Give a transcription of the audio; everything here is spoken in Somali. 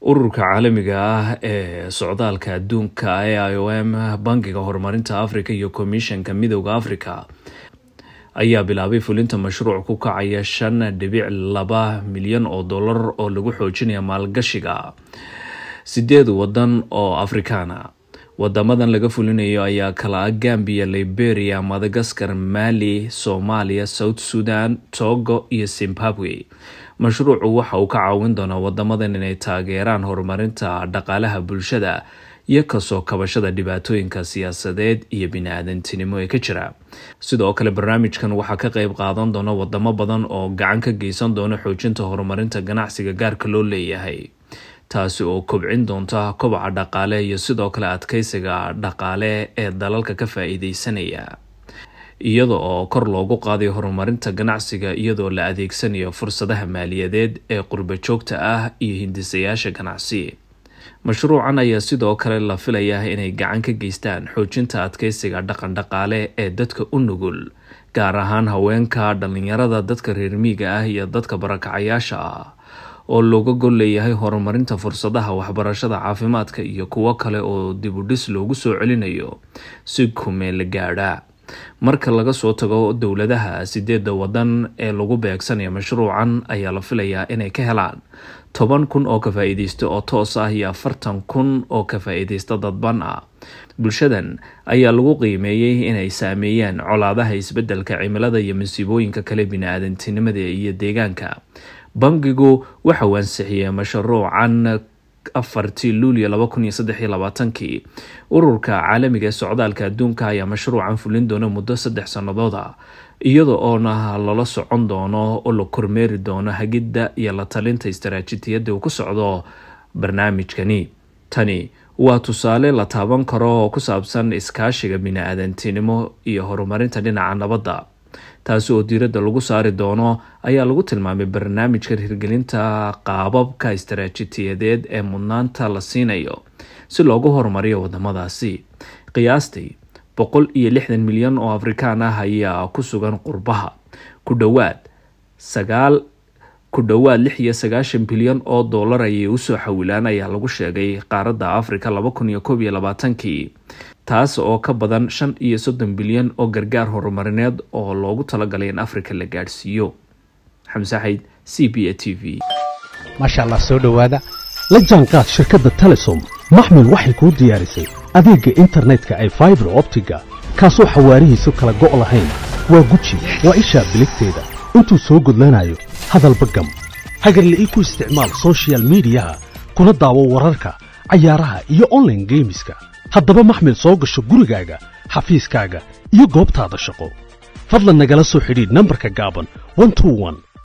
ururka caalamiga ah ee socdaalka adduunka a i o m bankiga horumarinta africa iyo komishanka midooda africa ayaa bilaabay fulinta mashruuc ku kacaya shan dhibic laba milyan oo dollar oo lagu xoojinaya maalgashiga sideed wadan oo afrikaana wadamadan laga fulinayo ayaa kala ah gambiya liberia madagaskar mali soomaaliya south sudan togo iyo zimbabwe mashruucu waxa uu ka caawin doonaa wadamadan inay taageeraan horumarinta dhaqaalaha bulshada iyo kasoo kabashada dhibaatooyinka siyaasadeed iyo bini-aadantinimo ee ka jira sidoo kale barnaamijkan waxaa ka qayb qaadan doona wadamo badan oo gacan ka geysan doona xoojinta horumarinta ganacsiga gaarka loo leeyahay taasi oo kobcin doonta kobaca dhaqaale iyo sidoo kale adkeysiga dhaqaale ee dalalka ka faa-iideysanaya iyada oo kor loogu qaaday horumarinta ganacsiga iyadoo la adeegsanayo fursadaha maaliyadeed ee qurbajoogta ah iyo hindisayaasha ganacsi mashruucan ayaa sidoo kale la filayaa inay gacan ka geystaan xoojinta adkeysiga dhaqan dhaqaale ee dadka u nugul gaar ahaan haweenka dhalinyarada dadka reer miiga ah iyo dadka barakacayaasha ah oo looga gol leeyahay horumarinta fursadaha waxbarashada caafimaadka iyo kuwo kale oo dibudhis loogu soo celinayo si kumeela gaadha marka laga soo tago dowladaha sideedda wadan ee lagu beegsanaya mashruucan ayaa la filayaa inay ka helaan toban kun oo kafaa-iideysta oo toos ah iyo afartan kun oo kafaa-iideysta dadban ah bulshadan ayaa lagu qiimeeyey inay saameeyaan colaadaha isbeddelka cimilada iyo masiibooyinka kale bini-aadantinimada iyo deegaanka bangigu waxauu ansixiyey mashruucan afartii luulyo laba kun iyo saddex iyo labaatankii ururka caalamiga ee socdaalka adduunka ayaa mashruucan fulin doona muddo saddex sannadooda ah, iyada oona ah lala socon doono oo la kormeeri doono hagidda iyo la talinta istaraatiijiyadda uu ku socdo barnaamijkani tani waa tusaale la taaban karo oo ku saabsan iskaashiga bini-aadantinimo iyo horumarinta dhinaca nabadda taasi oo diiradda lagu saari doono ayaa lagu tilmaamay barnaamijka hirgelinta qaababka istaraatijiyadeed ee mudnaanta la siinayo si loogu horumariyo wadamadaasi qiyaastii boqol iyo lixdan milyan oo afrikaan ah ayaa ku sugan qurbaha ku dhowaad sagaal ku dhowaad lix iyo sagaashan bilyan oo doolar ayay usoo xawilaan ayaa lagu sheegay qaaradda afrika laba kun iyo koob iyo labaatankii taas oo ka badan shan iyo soddon bilyan oo gargaar horumarineed oo loogu talagalay in afrika la gaadhsiiyo xamse xayd c b a t v maasha allah soo dhowaada la jaanqaad shirkadda telesom maxmil waxay kuu diyaarisay adeega internetka ay faibar optiga kaasoo xawaarihiisu kala go' lahayn waa guji waa ishaa biligteeda intuu soo gudlanayo hadalba gam hagarle ii ku isticmaal sochial midiyaha kuna daawo wararka cayaaraha iyo online geemiska haddaba maxmil soo gasho gurigaaga xafiiskaaga iyo goobtaada shaqo fadlan nagala soo xidhiidh nambarka gaaban